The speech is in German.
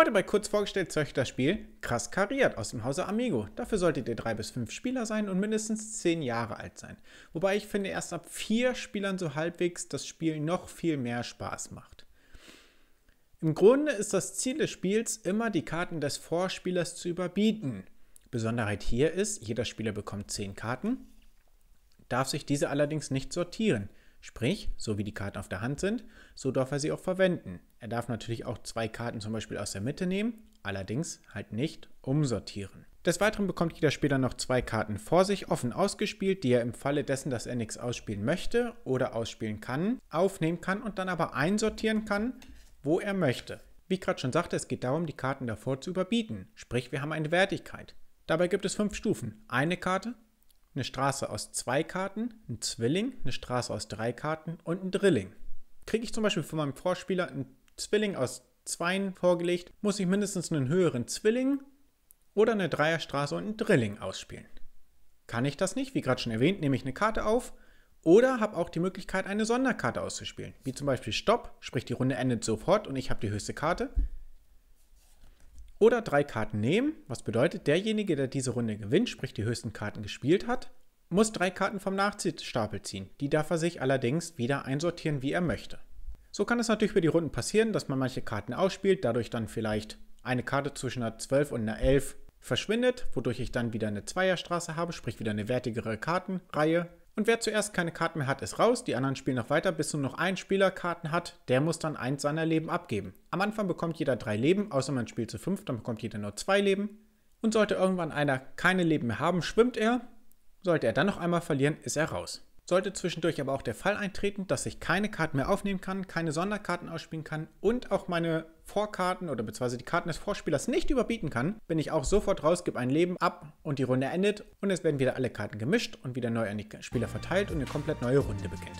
Heute bei kurz vorgestellt zeigt das Spiel Krass kariert aus dem Hause Amigo. Dafür solltet ihr drei bis fünf Spieler sein und mindestens zehn Jahre alt sein. Wobei ich finde, erst ab vier Spielern so halbwegs das Spiel noch viel mehr Spaß macht. Im Grunde ist das Ziel des Spiels immer, die Karten des Vorspielers zu überbieten. Besonderheit hier ist, jeder Spieler bekommt zehn Karten, darf sich diese allerdings nicht sortieren. Sprich, so wie die Karten auf der Hand sind, so darf er sie auch verwenden. Er darf natürlich auch zwei Karten zum Beispiel aus der Mitte nehmen, allerdings halt nicht umsortieren. Des Weiteren bekommt jeder Spieler noch zwei Karten vor sich offen ausgespielt, die er im Falle dessen, dass er nichts ausspielen möchte oder ausspielen kann, aufnehmen kann und dann aber einsortieren kann, wo er möchte. Wie ich gerade schon sagte, es geht darum, die Karten davor zu überbieten. Sprich, wir haben eine Wertigkeit. Dabei gibt es fünf Stufen. Eine Karte, eine Straße aus zwei Karten, ein Zwilling, eine Straße aus drei Karten und ein Drilling. Kriege ich zum Beispiel von meinem Vorspieler einen Zwilling aus Zweien vorgelegt, muss ich mindestens einen höheren Zwilling oder eine Dreierstraße und einen Drilling ausspielen. Kann ich das nicht, wie gerade schon erwähnt, nehme ich eine Karte auf oder habe auch die Möglichkeit, eine Sonderkarte auszuspielen, wie zum Beispiel Stopp, sprich die Runde endet sofort und ich habe die höchste Karte oder drei Karten nehmen, was bedeutet, derjenige, der diese Runde gewinnt, sprich die höchsten Karten gespielt hat, muss drei Karten vom Nachziehstapel ziehen. Die darf er sich allerdings wieder einsortieren, wie er möchte. So kann es natürlich über die Runden passieren, dass man manche Karten ausspielt, dadurch dann vielleicht eine Karte zwischen einer 12 und einer 11 verschwindet, wodurch ich dann wieder eine Zweierstraße habe, sprich wieder eine wertigere Kartenreihe und wer zuerst keine Karten mehr hat, ist raus. Die anderen spielen noch weiter, bis nur noch ein Spieler Karten hat. Der muss dann eins seiner Leben abgeben. Am Anfang bekommt jeder drei Leben, außer man spielt zu fünf, dann bekommt jeder nur zwei Leben. Und sollte irgendwann einer keine Leben mehr haben, schwimmt er. Sollte er dann noch einmal verlieren, ist er raus. Sollte zwischendurch aber auch der Fall eintreten, dass ich keine Karten mehr aufnehmen kann, keine Sonderkarten ausspielen kann und auch meine Vorkarten oder beziehungsweise die Karten des Vorspielers nicht überbieten kann, bin ich auch sofort raus, gebe ein Leben ab und die Runde endet und es werden wieder alle Karten gemischt und wieder neu an die Spieler verteilt und eine komplett neue Runde beginnt.